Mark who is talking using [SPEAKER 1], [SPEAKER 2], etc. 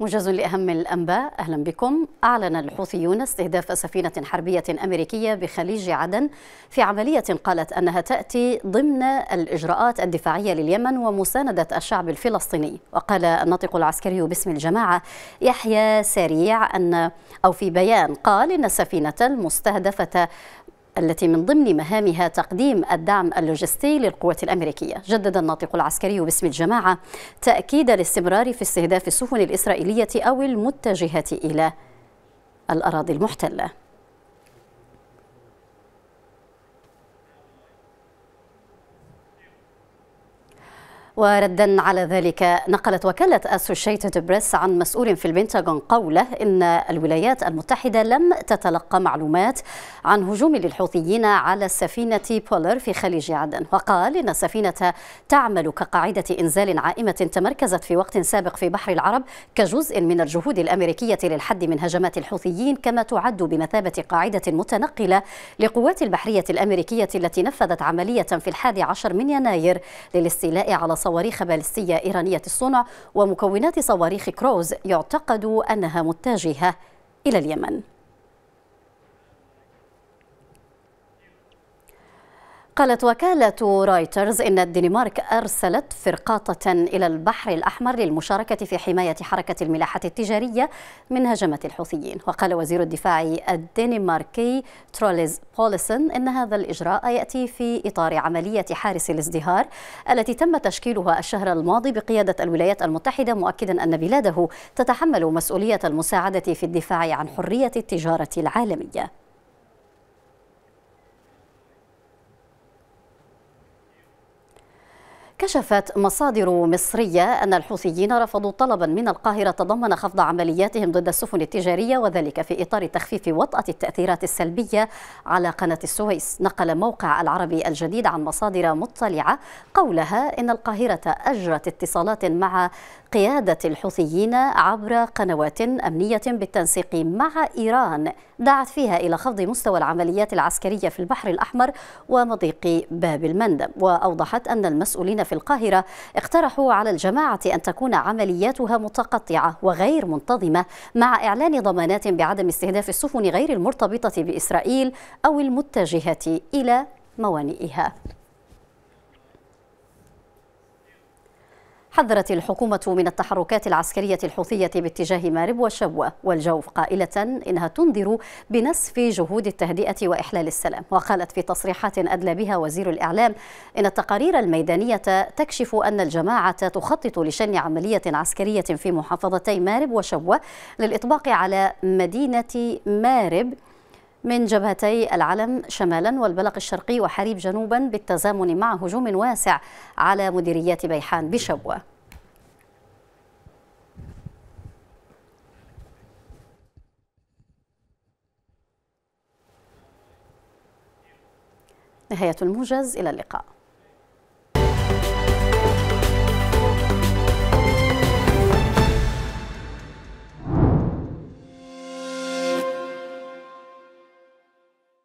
[SPEAKER 1] موجز لأهم الأنباء أهلا بكم أعلن الحوثيون استهداف سفينة حربية أمريكية بخليج عدن في عملية قالت أنها تأتي ضمن الإجراءات الدفاعية لليمن ومساندة الشعب الفلسطيني وقال الناطق العسكري باسم الجماعة يحيى سريع أن أو في بيان قال إن السفينة المستهدفة التي من ضمن مهامها تقديم الدعم اللوجستي للقوات الأمريكية جدد الناطق العسكري باسم الجماعة تأكيد الاستمرار في استهداف السفن الإسرائيلية أو المتجهة إلى الأراضي المحتلة وردا على ذلك نقلت وكالة أسوشيتد بريس عن مسؤول في البنتاغون قوله إن الولايات المتحدة لم تتلقى معلومات عن هجوم للحوثيين على سفينة بولر في خليج عدن وقال إن السفينة تعمل كقاعدة إنزال عائمة تمركزت في وقت سابق في بحر العرب كجزء من الجهود الأمريكية للحد من هجمات الحوثيين كما تعد بمثابة قاعدة متنقلة لقوات البحرية الأمريكية التي نفذت عملية في الحادي عشر من يناير للاستيلاء على صواريخ بالستية إيرانية الصنع ومكونات صواريخ كروز يعتقد أنها متجهة إلى اليمن قالت وكالة رويترز إن الدنمارك أرسلت فرقاطة إلى البحر الأحمر للمشاركة في حماية حركة الملاحة التجارية من هجمة الحوثيين وقال وزير الدفاع الدنماركي تروليز بوليسن إن هذا الإجراء يأتي في إطار عملية حارس الازدهار التي تم تشكيلها الشهر الماضي بقيادة الولايات المتحدة مؤكدا أن بلاده تتحمل مسؤولية المساعدة في الدفاع عن حرية التجارة العالمية كشفت مصادر مصرية أن الحوثيين رفضوا طلبا من القاهرة تضمن خفض عملياتهم ضد السفن التجارية وذلك في إطار تخفيف وطأة التأثيرات السلبية على قناة السويس نقل موقع العربي الجديد عن مصادر مطلعة قولها إن القاهرة أجرت اتصالات مع قيادة الحوثيين عبر قنوات أمنية بالتنسيق مع إيران دعت فيها إلى خفض مستوى العمليات العسكرية في البحر الأحمر ومضيق باب المندب وأوضحت أن المسؤولين في القاهرة اقترحوا على الجماعة أن تكون عملياتها متقطعة وغير منتظمة مع إعلان ضمانات بعدم استهداف السفن غير المرتبطة بإسرائيل أو المتجهة إلى موانئها حذرت الحكومة من التحركات العسكرية الحوثية باتجاه مارب وشبوة والجوف قائلة إنها تنذر بنسف جهود التهدئة وإحلال السلام وقالت في تصريحات أدلى بها وزير الإعلام إن التقارير الميدانية تكشف أن الجماعة تخطط لشن عملية عسكرية في محافظتي مارب وشبوة للإطباق على مدينة مارب من جبهتي العلم شمالا والبلق الشرقي وحريب جنوبا بالتزامن مع هجوم واسع على مديريات بيحان بشبوه نهاية الموجز إلى اللقاء